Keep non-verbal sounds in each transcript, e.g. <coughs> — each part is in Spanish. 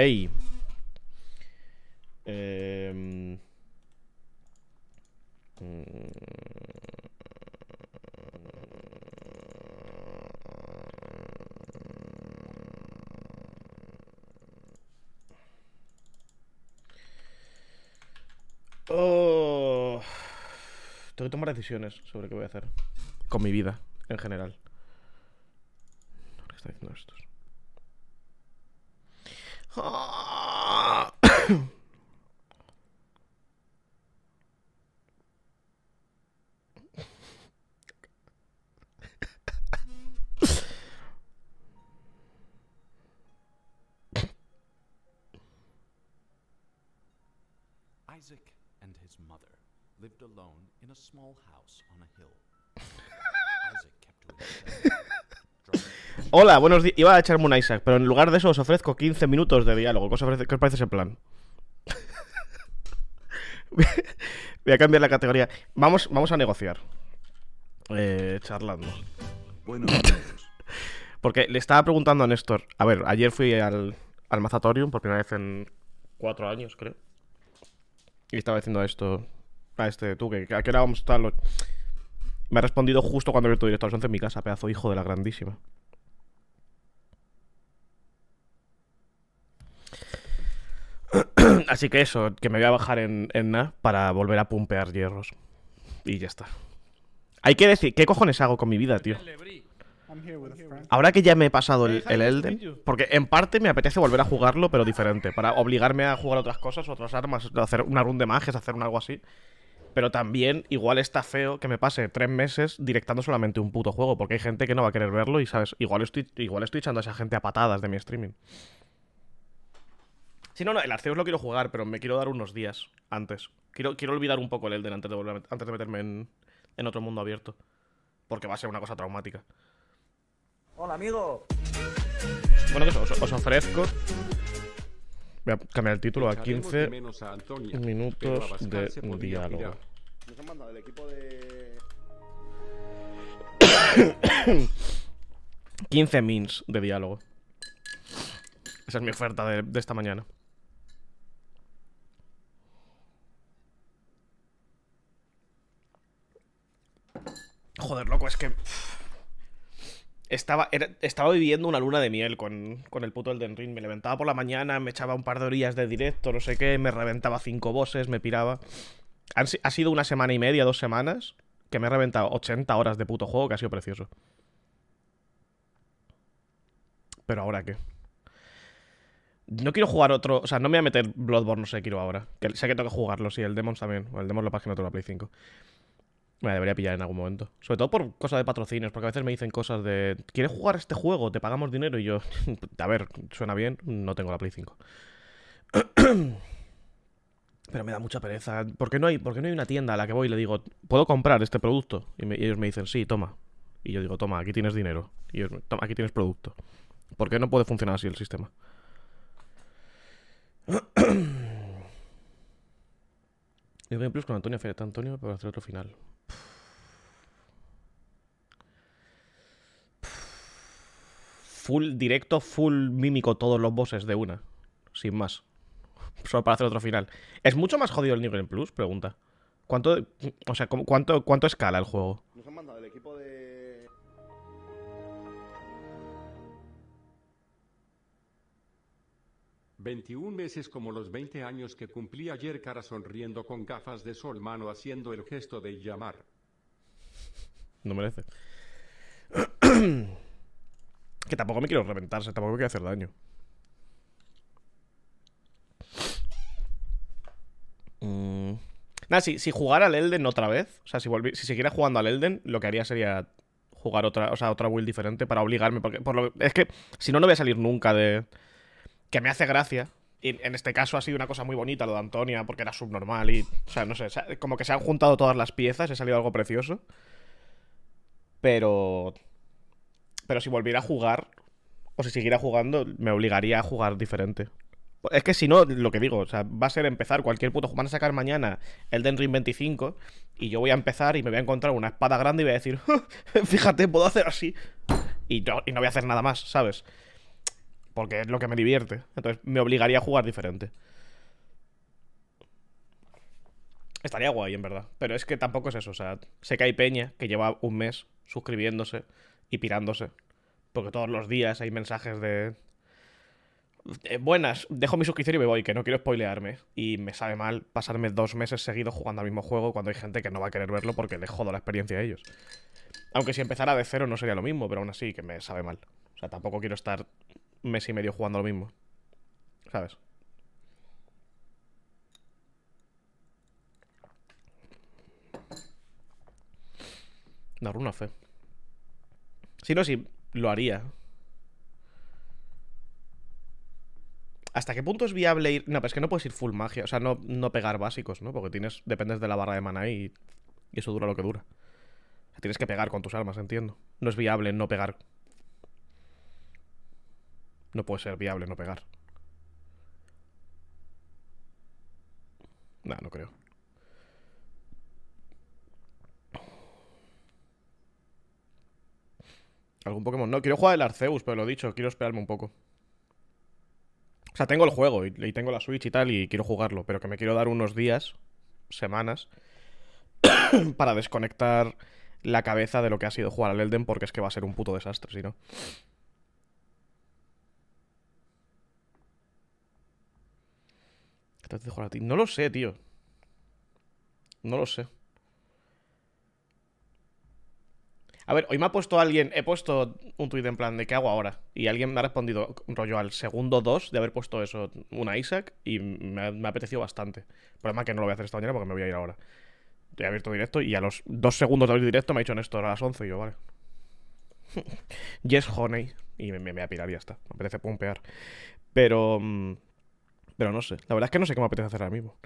Em, oh. Tengo que tomar decisiones sobre qué voy a hacer con mi vida en general. <coughs> Isaac and his mother lived alone in a small house on a hill. <coughs> Isaac kept to himself Hola, buenos días. Iba a echarme un Isaac, pero en lugar de eso os ofrezco 15 minutos de diálogo. ¿Qué os, parece ese plan? <laughs> Voy a cambiar la categoría. Vamos, vamos a negociar. Eh, charlando. Bueno, <laughs> Porque le estaba preguntando a Néstor. A ver, ayer fui al, Mazatorium por primera vez en cuatro años, creo. Y estaba diciendo a esto. A este, tú, que a qué vamos a estar. Me ha respondido justo cuando he tu directo a en mi casa, pedazo hijo de la grandísima. <clears throat> Así que eso, que me voy a bajar en, en para volver a pumpear hierros. Y ya está. Hay que decir, ¿qué cojones hago con mi vida, tío? Ahora que ya me he pasado el, el, Elden, porque en parte me apetece volver a jugarlo, pero diferente, para obligarme a jugar otras cosas, otras armas, hacer una run de magias, hacer un algo así. Pero también, igual está feo que me pase tres meses directando solamente un puto juego, porque hay gente que no va a querer verlo y, ¿sabes? Igual estoy, igual estoy echando a esa gente a patadas de mi streaming. Sí, no, el Arceus lo quiero jugar, pero me quiero dar unos días antes. Quiero, quiero olvidar un poco el Elden antes de, antes de meterme en, otro mundo abierto. Porque va a ser una cosa traumática. Hola, amigo. Bueno, eso, pues, os, ofrezco. Voy a cambiar el título a 15 minutos de diálogo. 15 <coughs> mins de diálogo. Esa es mi oferta de esta mañana. Es que. Estaba, estaba viviendo una luna de miel con, el puto Elden Ring. Me levantaba por la mañana, me echaba un par de orillas de directo, no sé qué, me reventaba cinco bosses, me piraba. ha sido una semana y media, dos semanas, que me he reventado 80 horas de puto juego, que ha sido precioso. Pero ahora qué. No quiero jugar otro. O sea, no me voy a meter Bloodborne, no sé, quiero ahora. sé que tengo que jugarlo, sí, el Demons también. O el Demons lo página de la Play 5. Me debería pillar en algún momento. Sobre todo por cosas de patrocinios, porque a veces me dicen cosas de. ¿Quieres jugar este juego? Te pagamos dinero. Y yo, <laughs> a ver, suena bien, no tengo la Play 5. <clears throat> Pero me da mucha pereza. ¿Por qué, no hay, no hay una tienda a la que voy y le digo, ¿puedo comprar este producto? Y, ellos me dicen, sí, toma. Y yo digo, toma, aquí tienes dinero. Y ellos, toma, aquí tienes producto. ¿Por qué no puede funcionar así el sistema? <clears throat> New Plus con Antonio Fiat Antonio para hacer otro final. Full directo, full mímico todos los bosses de una. Sin más. Solo para hacer otro final. ¿Es mucho más jodido el nivel en Plus? Pregunta. ¿Cuánto, o sea, ¿cuánto, cuánto escala el juego? Nos han mandado el equipo de 21 meses como los 20 años que cumplí ayer, cara sonriendo con gafas de sol, mano haciendo el gesto de llamar. No merece. que tampoco me quiero reventarse, tampoco me quiero hacer daño. Mm. Nada, si, si jugara al Elden otra vez, o sea, si, si siguiera jugando al Elden, lo que haría sería jugar otra, o sea, otra build diferente para obligarme. Porque, por lo, es que si no, no voy a salir nunca de, que me hace gracia. Y en este caso ha sido una cosa muy bonita lo de Antonia, porque era subnormal y. O sea, no sé, como que se han juntado todas las piezas, ha salido algo precioso. Pero. Pero si volviera a jugar, o si siguiera jugando, me obligaría a jugar diferente. Es que si no, lo que digo, o sea, va a ser empezar cualquier puto. Van a sacar mañana el Den 25 y yo voy a empezar y me voy a encontrar una espada grande y voy a decir, <laughs> fíjate, puedo hacer así. Y y no voy a hacer nada más, ¿sabes? porque es lo que me divierte. Entonces me obligaría a jugar diferente. Estaría guay, en verdad. Pero es que tampoco es eso. O sea, sé que hay peña que lleva un mes suscribiéndose y pirándose. Porque todos los días hay mensajes de... buenas, dejo mi suscripción y me voy, que no quiero spoilearme. Y me sabe mal pasarme dos meses seguidos jugando al mismo juego cuando hay gente que no va a querer verlo porque le jodo la experiencia a ellos. Aunque si empezara de cero no sería lo mismo, pero aún así que me sabe mal. O sea, tampoco quiero estar mes y medio jugando lo mismo. ¿Sabes? Dar una fe. Si no, si lo haría. ¿Hasta qué punto es viable ir.? No, pero es que no puedes ir full magia. O sea, no, no pegar básicos, ¿no? Porque tienes. Dependes de la barra de mana y. Y eso dura lo que dura. O sea, tienes que pegar con tus armas, entiendo. No es viable no pegar no puede ser viable no pegar. Nah, no creo. ¿Algún Pokémon? No, quiero jugar el Arceus, pero lo he dicho, quiero esperarme un poco. O sea, tengo el juego y, y tengo la Switch y tal y quiero jugarlo, pero que me quiero dar unos días, semanas, <coughs> para desconectar la cabeza de lo que ha sido jugar al Elden porque es que va a ser un puto desastre, si no. No lo sé, tío. No lo sé. A ver, hoy me ha puesto alguien, he puesto un tuit en plan de ¿qué hago ahora? Y alguien me ha respondido rollo al segundo 2 de haber puesto eso, una Isaac, y me ha, apetecido bastante. El problema que no lo voy a hacer esta mañana porque me voy a ir ahora. He abierto directo y a los dos segundos de abrir directo me ha dicho Néstor a las 11 y yo, vale. <laughs> yes, honey. Y me, me, me y ya Me apetece pumpear. Pero... Mm, pero no sé. La verdad es que no sé qué me apetece hacer ahora mismo.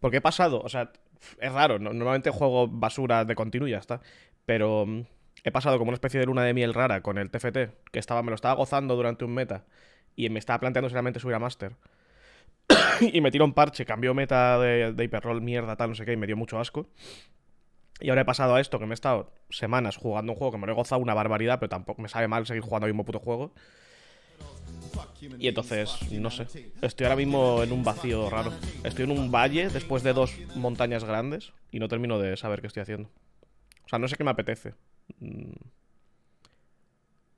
Porque he pasado, o sea, es raro. Normalmente juego basura de continuo y ya está. Pero mm, he pasado como una especie de luna de miel rara con el TFT, que estaba, me lo estaba gozando durante un meta. Y me estaba planteando seriamente subir a Master. <coughs> y me tiró un parche, cambió meta de, hiperroll, mierda, tal, no sé qué, y me dio mucho asco. Y ahora he pasado a esto, que me he estado semanas jugando un juego que me lo he gozado una barbaridad, pero tampoco me sabe mal seguir jugando el mismo puto juego. Y entonces, no sé, estoy ahora mismo en un vacío raro. Estoy en un valle después de dos montañas grandes y no termino de saber qué estoy haciendo. O sea, no sé qué me apetece.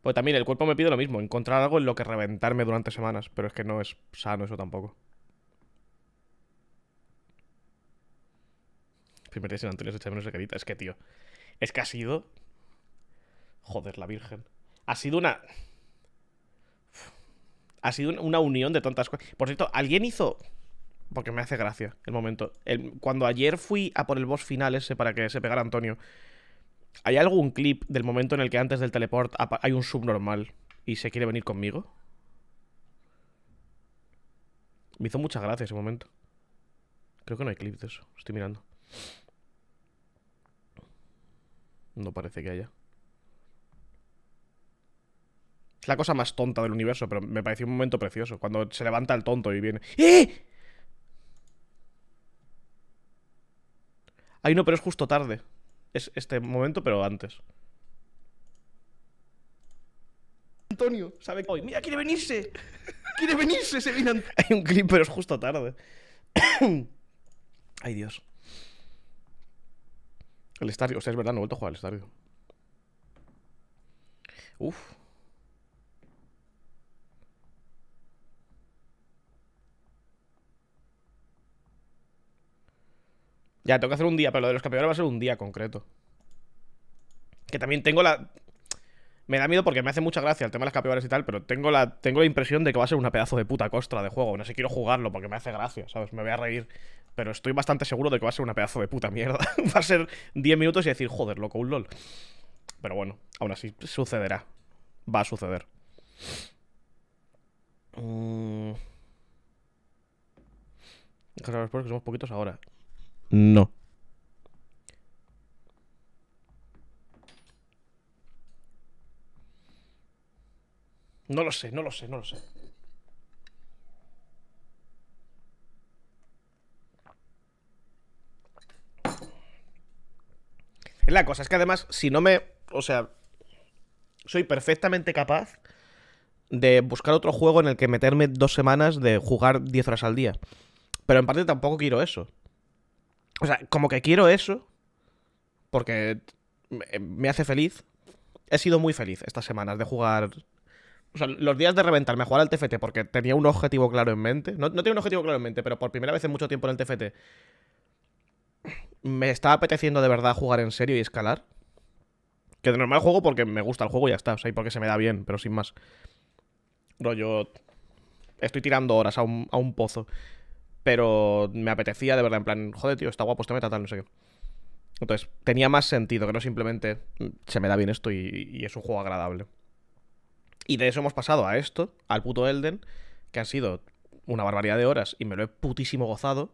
Pues también el cuerpo me pide lo mismo, encontrar algo en lo que reventarme durante semanas, pero es que no es sano eso tampoco. Primer día sin Antonio se Es que, tío, es que ha sido... Joder, la Virgen. Ha sido una ha sido una unión de tantas cosas. Por cierto, alguien hizo. Porque me hace gracia el momento. cuando ayer fui a por el boss final ese para que se pegara Antonio, ¿hay algún clip del momento en el que antes del teleport hay un subnormal y se quiere venir conmigo? Me hizo mucha gracia ese momento. Creo que no hay clip de eso. Estoy mirando. No parece que haya. Es la cosa más tonta del universo, pero me pareció un momento precioso. Cuando se levanta el tonto y viene. ¡Eh! Ay, no, pero es justo tarde. Es este momento, pero antes. Antonio, sabe que hoy. ¡Mira, quiere venirse! <laughs> ¡Quiere venirse! Se viene Hay un clip, pero es justo tarde. <coughs> Ay, Dios. El estadio, o sea, es verdad, no he vuelto a jugar al estadio. Uf. Ya, tengo que hacer un día, pero lo de los campeones va a ser un día concreto. Que también tengo la... Me da miedo porque me hace mucha gracia el tema de las capeoras y tal, pero tengo la, tengo la impresión de que va a ser una pedazo de puta costra de juego. No sé, quiero jugarlo porque me hace gracia, ¿sabes? Me voy a reír. Pero estoy bastante seguro de que va a ser una pedazo de puta mierda. <laughs> va a ser 10 minutos y decir, joder, loco, un LOL. Pero bueno, aún así sucederá. Va a suceder. Mm. que somos poquitos ahora. No. No lo sé, no lo sé, no lo sé. la cosa, es que además, si no me. O sea. Soy perfectamente capaz de buscar otro juego en el que meterme dos semanas de jugar diez horas al día. Pero en parte tampoco quiero eso. O sea, como que quiero eso, porque me hace feliz. He sido muy feliz estas semanas de jugar. O sea, los días de reventarme a jugar al TFT porque tenía un objetivo claro en mente. No, tenía un objetivo claro en mente, pero por primera vez en mucho tiempo en el TFT me estaba apeteciendo de verdad jugar en serio y escalar. Que de normal juego porque me gusta el juego y ya está. O sea, y porque se me da bien, pero sin más. Rollo. Estoy tirando horas a un, a un pozo pero me apetecía de verdad, en plan, joder, tío, está guapo este meta, tal, no sé qué. Entonces, tenía más sentido que no simplemente se me da bien esto y, es un juego agradable. Y de eso hemos pasado a esto, al puto Elden, que ha sido una barbaridad de horas y me lo he putísimo gozado.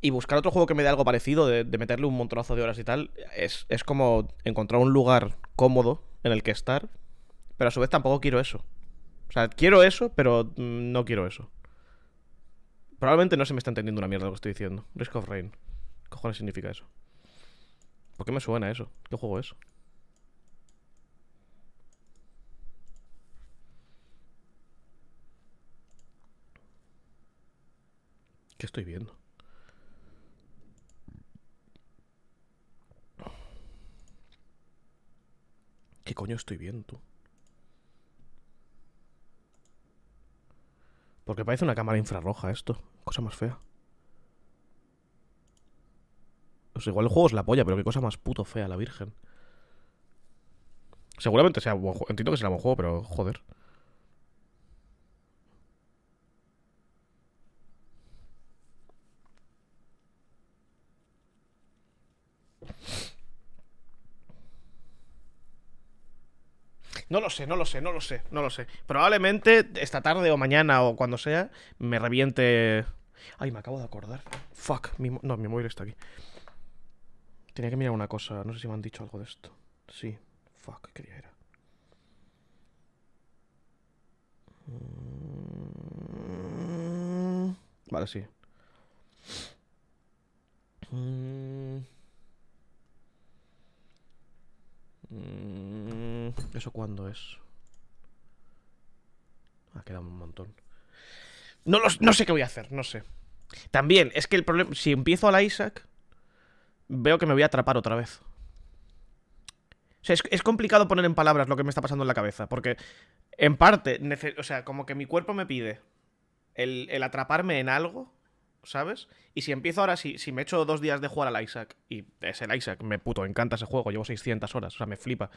Y buscar otro juego que me dé algo parecido, de, meterle un montonazo de horas y tal, es, es como encontrar un lugar cómodo en el que estar, pero a su vez tampoco quiero eso. O sea, quiero eso, pero no quiero eso. Probablemente no se me está entendiendo una mierda lo que estoy diciendo. Risk of Rain. ¿Qué cojones significa eso? ¿Por qué me suena eso? ¿Qué juego es? ¿Qué estoy viendo? ¿Qué coño estoy viendo, tú? Porque parece una cámara infrarroja esto. Cosa más fea. O sea, igual el juego es la polla, pero qué cosa más puto fea, la virgen. Seguramente sea buen juego. Entiendo que será buen juego, pero joder. No lo sé, no lo sé, no lo sé, no lo sé. Probablemente esta tarde o mañana o cuando sea me reviente... Ay, me acabo de acordar. Fuck, no, mi móvil está aquí. Tenía que mirar una cosa, no sé si me han dicho algo de esto. Sí, fuck, qué día mm. Vale, sí. Mm. Mm, ¿Eso cuándo es? Ha ah, quedado un montón. No, no sé qué voy a hacer, no sé. También, es que el problema... Si empiezo a la Isaac, veo que me voy a atrapar otra vez. O sea, es, complicado poner en palabras lo que me está pasando en la cabeza, porque en parte, o sea, como que mi cuerpo me pide el atraparme en algo ¿sabes? Y si empiezo ahora, si, si me echo dos días de jugar al Isaac, y es el Isaac, me puto encanta ese juego, llevo 600 horas, o sea, me flipa.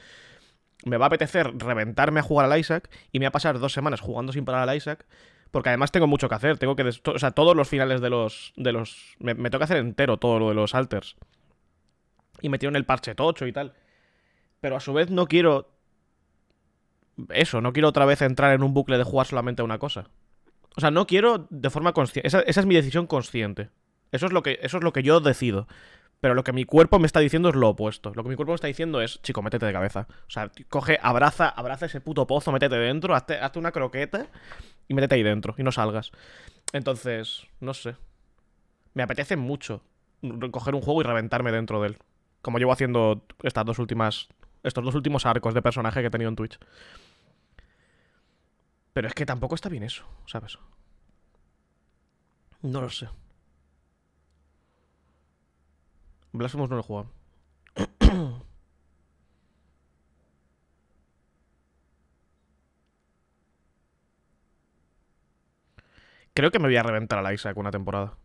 Me va a apetecer reventarme a jugar al Isaac y me va a pasar dos semanas jugando sin parar al Isaac. Porque además tengo mucho que hacer, tengo que... O sea, todos los finales de los... De los me, toca hacer entero todo lo de los alters. Y me en el parche tocho y tal. Pero a su vez no quiero... Eso, no quiero otra vez entrar en un bucle de jugar solamente a una cosa. O sea, no quiero de forma consciente. Esa, es mi decisión consciente. Eso es, lo que, eso es lo que yo decido. Pero lo que mi cuerpo me está diciendo es lo opuesto. Lo que mi cuerpo me está diciendo es, chico, métete de cabeza. O sea, coge, abraza, abraza ese puto pozo, métete dentro, hazte, hazte una croqueta y métete ahí dentro y no salgas. Entonces, no sé. Me apetece mucho coger un juego y reventarme dentro de él. Como llevo haciendo estas dos últimas. Estos dos últimos arcos de personaje que he tenido en Twitch. Pero es que tampoco está bien eso, ¿sabes? No lo sé. Blasphemous no lo he <coughs> Creo que me voy a reventar a la Isaac con una temporada.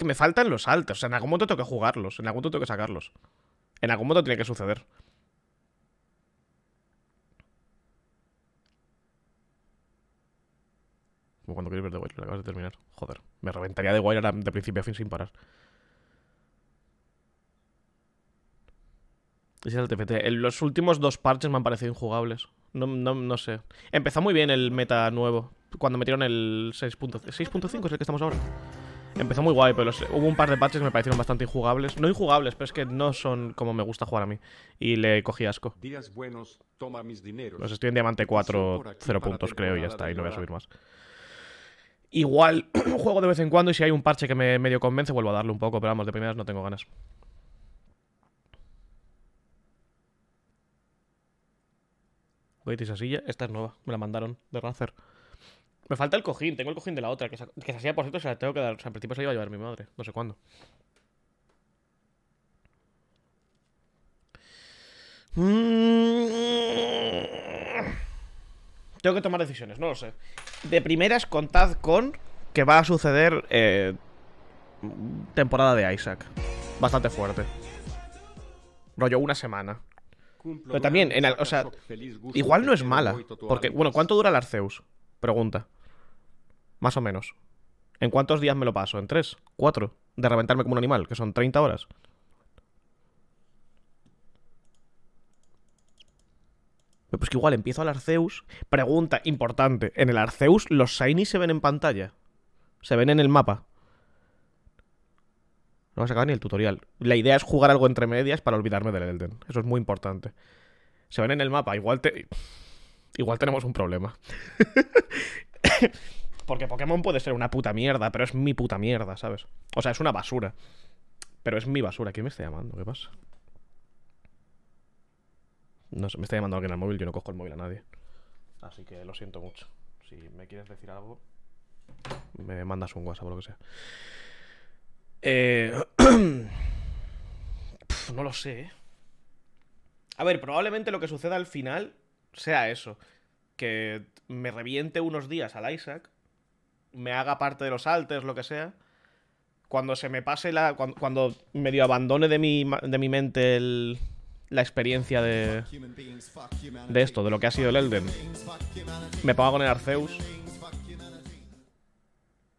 que me faltan los altos. O sea, en algún momento tengo que jugarlos. En algún momento tengo que sacarlos. En algún momento tiene que suceder. Como cuando quieres ver de Wire, lo acabas de terminar. Joder, me reventaría de Wire de principio a fin sin parar. Ese es el TFT. Los últimos dos parches me han parecido injugables. No, no, no sé. Empezó muy bien el meta nuevo. Cuando metieron el 6.5. ¿6.5 es el que estamos ahora? Empezó muy guay, pero hubo un par de parches que me parecieron bastante injugables. No injugables, pero es que no son como me gusta jugar a mí. Y le cogí asco. Días mis dineros. Los estoy en diamante 4, 0 puntos creo y ya está, y no voy a subir más. Igual <clears throat> juego de vez en cuando y si hay un parche que me medio convence vuelvo a darle un poco, pero vamos, de primeras no tengo ganas. Wait, esa silla, esta es nueva, me la mandaron de Razer. Me falta el cojín, tengo el cojín de la otra, que se, hacía por cierto, se la tengo que dar. O sea, al principio se la iba a llevar mi madre, no sé cuándo. Mm. Tengo que tomar decisiones, no lo sé. De primeras, contad con que va a suceder eh, temporada de Isaac. Bastante fuerte. Rollo una semana. Pero también, o sea, igual no es mala. Porque, bueno, ¿cuánto dura el Arceus? Pregunta. Más o menos. ¿En cuántos días me lo paso? ¿En tres? ¿Cuatro? De reventarme como un animal, que son 30 horas. Pues que igual empiezo al Arceus. Pregunta importante. ¿En el Arceus los Shiny se ven en pantalla? ¿Se ven en el mapa? No a acabar ni el tutorial. La idea es jugar algo entre medias para olvidarme del Elden. Eso es muy importante. Se ven en el mapa. Igual te... Igual tenemos un problema. <laughs> Porque Pokémon puede ser una puta mierda, pero es mi puta mierda, ¿sabes? O sea, es una basura. Pero es mi basura. ¿Quién me está llamando? ¿Qué pasa? No sé, me está llamando alguien al móvil. Yo no cojo el móvil a nadie. Así que lo siento mucho. Si me quieres decir algo, me mandas un WhatsApp o lo que sea. Eh... <clears throat> no lo sé. ¿eh? A ver, probablemente lo que suceda al final sea eso. Que me reviente unos días al Isaac me haga parte de los alters, lo que sea, cuando se me pase la. cuando, medio abandone de mi, de mi mente la experiencia de, de esto, de lo que ha sido el Elden. Me pongo con el Arceus.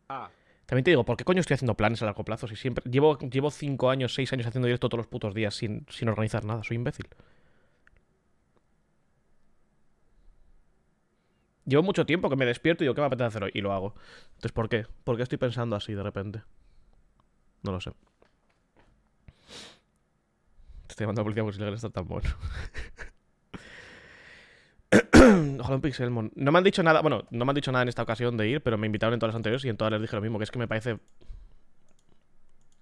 Ah. También te digo, ¿por qué coño estoy haciendo planes a largo plazo si siempre. Llevo 5 años, 6 años haciendo esto todos los putos días sin, sin organizar nada, soy imbécil. Llevo mucho tiempo que me despierto y digo, ¿qué me apetece hacer hoy? Y lo hago. Entonces, ¿por qué? ¿Por qué estoy pensando así de repente? No lo sé. estoy llamando a la policía porque si le está tan bueno. <coughs> Ojalá un Pixelmon. No me han dicho nada, bueno, no me han dicho nada en esta ocasión de ir, pero me invitaron en todas las anteriores y en todas les dije lo mismo, que es que me parece...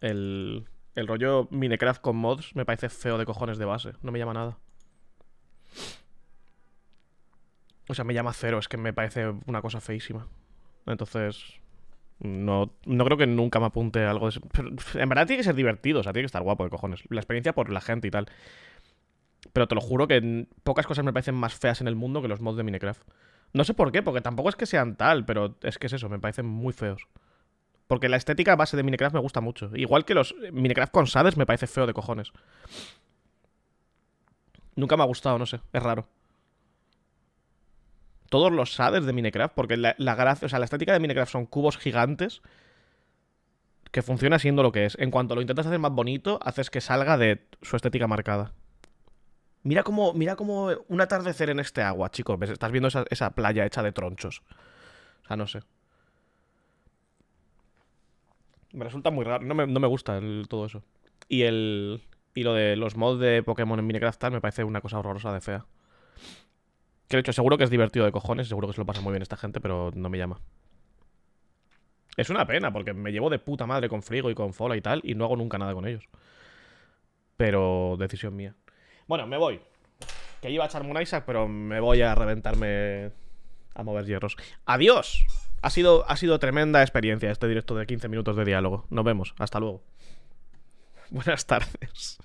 El, el rollo Minecraft con mods me parece feo de cojones de base, no me llama nada. O sea, me llama cero, es que me parece una cosa feísima. Entonces, no, no creo que nunca me apunte algo de eso. en verdad tiene que ser divertido, o sea, tiene que estar guapo de cojones. La experiencia por la gente y tal. Pero te lo juro que pocas cosas me parecen más feas en el mundo que los mods de Minecraft. No sé por qué, porque tampoco es que sean tal, pero es que es eso, me parecen muy feos. Porque la estética base de Minecraft me gusta mucho. Igual que los Minecraft con Sades me parece feo de cojones. Nunca me ha gustado, no sé, es raro todos los shaders de Minecraft, porque la, la estética de Minecraft son cubos gigantes que funciona siendo lo que es. En cuanto lo intentas hacer más bonito, haces que salga de su estética marcada. Mira como, mira como un atardecer en este agua, chicos. Estás viendo esa, playa hecha de tronchos. O sea, no sé. Me resulta muy raro. No me, gusta todo eso. Y el. Y lo de los mods de Pokémon en Minecraft tal me parece una cosa horrorosa de fea. Que de hecho, seguro que es divertido de cojones, seguro que se lo pasa muy bien esta gente, pero no me llama. Es una pena, porque me llevo de puta madre con Frigo y con Fola y tal, y no hago nunca nada con ellos. Pero decisión mía. Bueno, me voy. Que iba a echarme un Isaac, pero me voy a reventarme a mover hierros. ¡Adiós! Ha sido, ha sido tremenda experiencia este directo de 15 minutos de diálogo. Nos vemos. Hasta luego. <laughs> Buenas tardes.